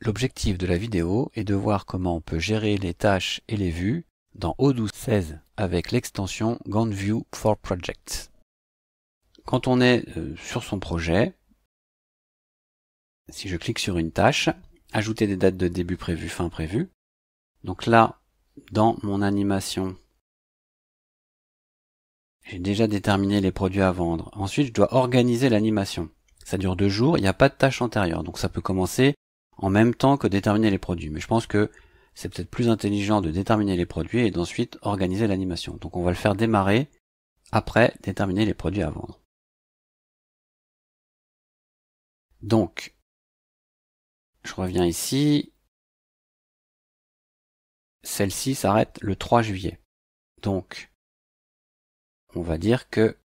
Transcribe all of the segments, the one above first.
L'objectif de la vidéo est de voir comment on peut gérer les tâches et les vues dans Odoo 16 avec l'extension Gantt View for Projects. Quand on est euh, sur son projet, si je clique sur une tâche, ajouter des dates de début prévu, fin prévu. Donc là, dans mon animation, j'ai déjà déterminé les produits à vendre. Ensuite, je dois organiser l'animation. Ça dure deux jours, il n'y a pas de tâche antérieure. Donc ça peut commencer en même temps que déterminer les produits. Mais je pense que c'est peut-être plus intelligent de déterminer les produits et d'ensuite organiser l'animation. Donc on va le faire démarrer après déterminer les produits à vendre. Donc, je reviens ici. Celle-ci s'arrête le 3 juillet. Donc, on va dire que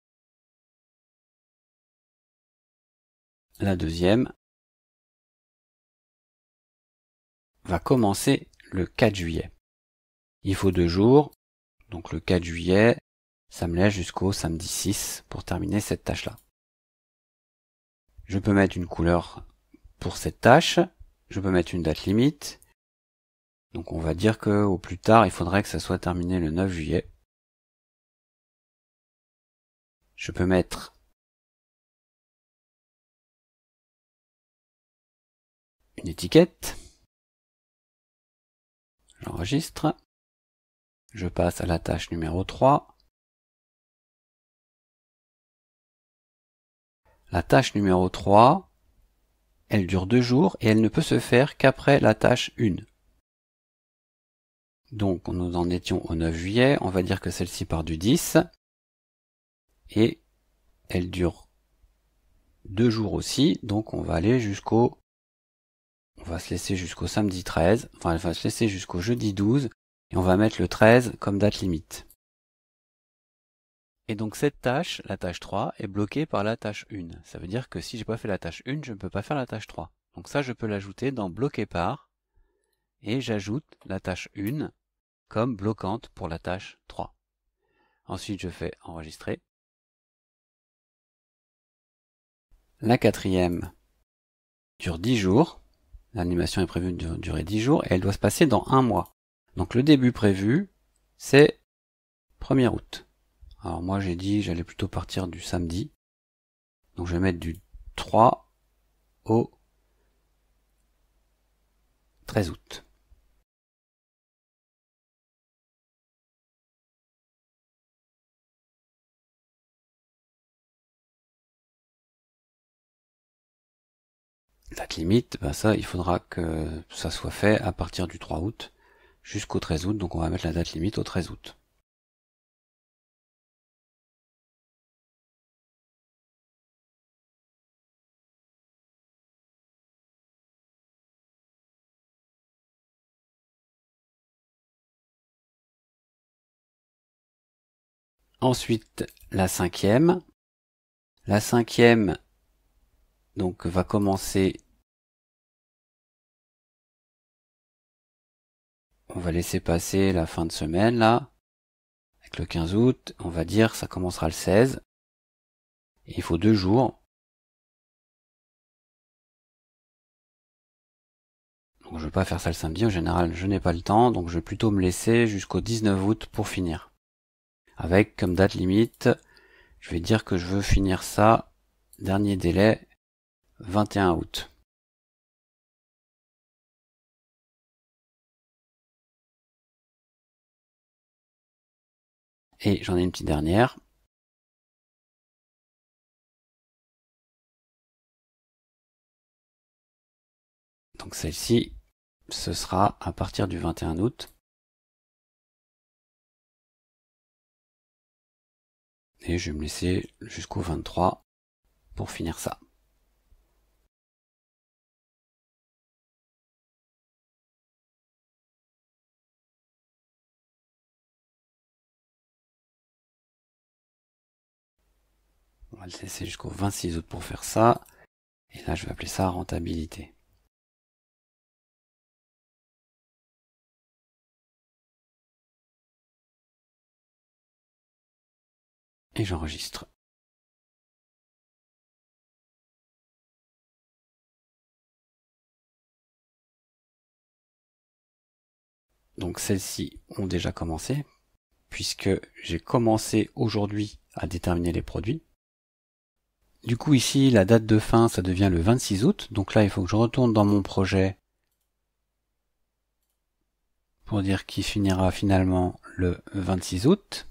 la deuxième va commencer le 4 juillet. Il faut deux jours, donc le 4 juillet, ça me laisse jusqu'au samedi 6 pour terminer cette tâche-là. Je peux mettre une couleur pour cette tâche, je peux mettre une date limite. Donc on va dire que au plus tard, il faudrait que ça soit terminé le 9 juillet. Je peux mettre une étiquette. J'enregistre. Je passe à la tâche numéro 3. La tâche numéro 3, elle dure deux jours et elle ne peut se faire qu'après la tâche 1. Donc nous en étions au 9 juillet, on va dire que celle-ci part du 10. Et elle dure deux jours aussi, donc on va aller jusqu'au on va se laisser jusqu'au samedi 13, enfin, elle va se laisser jusqu'au jeudi 12, et on va mettre le 13 comme date limite. Et donc cette tâche, la tâche 3, est bloquée par la tâche 1. Ça veut dire que si j'ai pas fait la tâche 1, je ne peux pas faire la tâche 3. Donc ça, je peux l'ajouter dans bloquer par, et j'ajoute la tâche 1 comme bloquante pour la tâche 3. Ensuite, je fais enregistrer. La quatrième dure 10 jours. L'animation est prévue de durer 10 jours et elle doit se passer dans un mois. Donc le début prévu, c'est 1er août. Alors moi j'ai dit j'allais plutôt partir du samedi. Donc je vais mettre du 3 au 13 août. Date limite, ben ça, il faudra que ça soit fait à partir du 3 août jusqu'au 13 août, donc on va mettre la date limite au 13 août. Ensuite, la cinquième. La cinquième, donc va commencer on va laisser passer la fin de semaine là avec le 15 août on va dire ça commencera le 16 et il faut deux jours donc je vais pas faire ça le samedi en général je n'ai pas le temps donc je vais plutôt me laisser jusqu'au 19 août pour finir avec comme date limite je vais dire que je veux finir ça dernier délai 21 août. Et j'en ai une petite dernière. Donc celle-ci, ce sera à partir du 21 août. Et je vais me laisser jusqu'au 23 pour finir ça. On va le cesser jusqu'au 26 août pour faire ça. Et là, je vais appeler ça rentabilité. Et j'enregistre. Donc celles-ci ont déjà commencé, puisque j'ai commencé aujourd'hui à déterminer les produits. Du coup ici, la date de fin, ça devient le 26 août. Donc là, il faut que je retourne dans mon projet pour dire qu'il finira finalement le 26 août.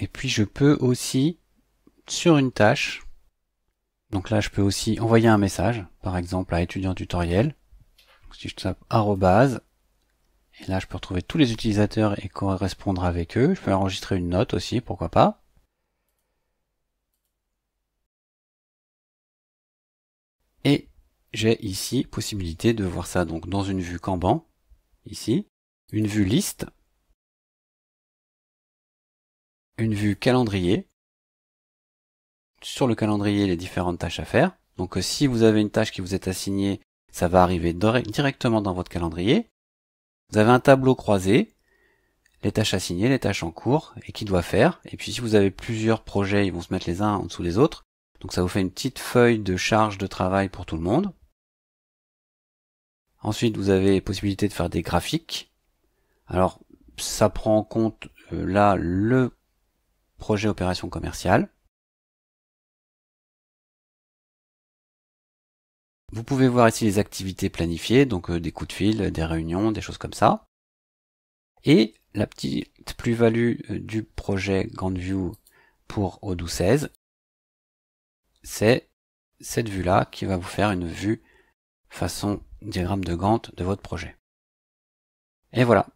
Et puis je peux aussi, sur une tâche, donc là, je peux aussi envoyer un message, par exemple à étudiant tutoriel. si je tape arrobase, et là, je peux retrouver tous les utilisateurs et correspondre avec eux. Je peux enregistrer une note aussi, pourquoi pas. Et j'ai ici possibilité de voir ça donc dans une vue Kanban, ici, une vue liste, une vue calendrier, sur le calendrier les différentes tâches à faire. Donc euh, si vous avez une tâche qui vous est assignée, ça va arriver directement dans votre calendrier. Vous avez un tableau croisé, les tâches assignées, les tâches en cours et qui doit faire. Et puis si vous avez plusieurs projets, ils vont se mettre les uns en dessous des autres. Donc ça vous fait une petite feuille de charge de travail pour tout le monde. Ensuite, vous avez possibilité de faire des graphiques. Alors, ça prend en compte euh, là le projet opération commerciale. Vous pouvez voir ici les activités planifiées, donc euh, des coups de fil, des réunions, des choses comme ça. Et la petite plus-value euh, du projet View pour Odoo 16, c'est cette vue-là qui va vous faire une vue façon diagramme de Gantt de votre projet. Et voilà,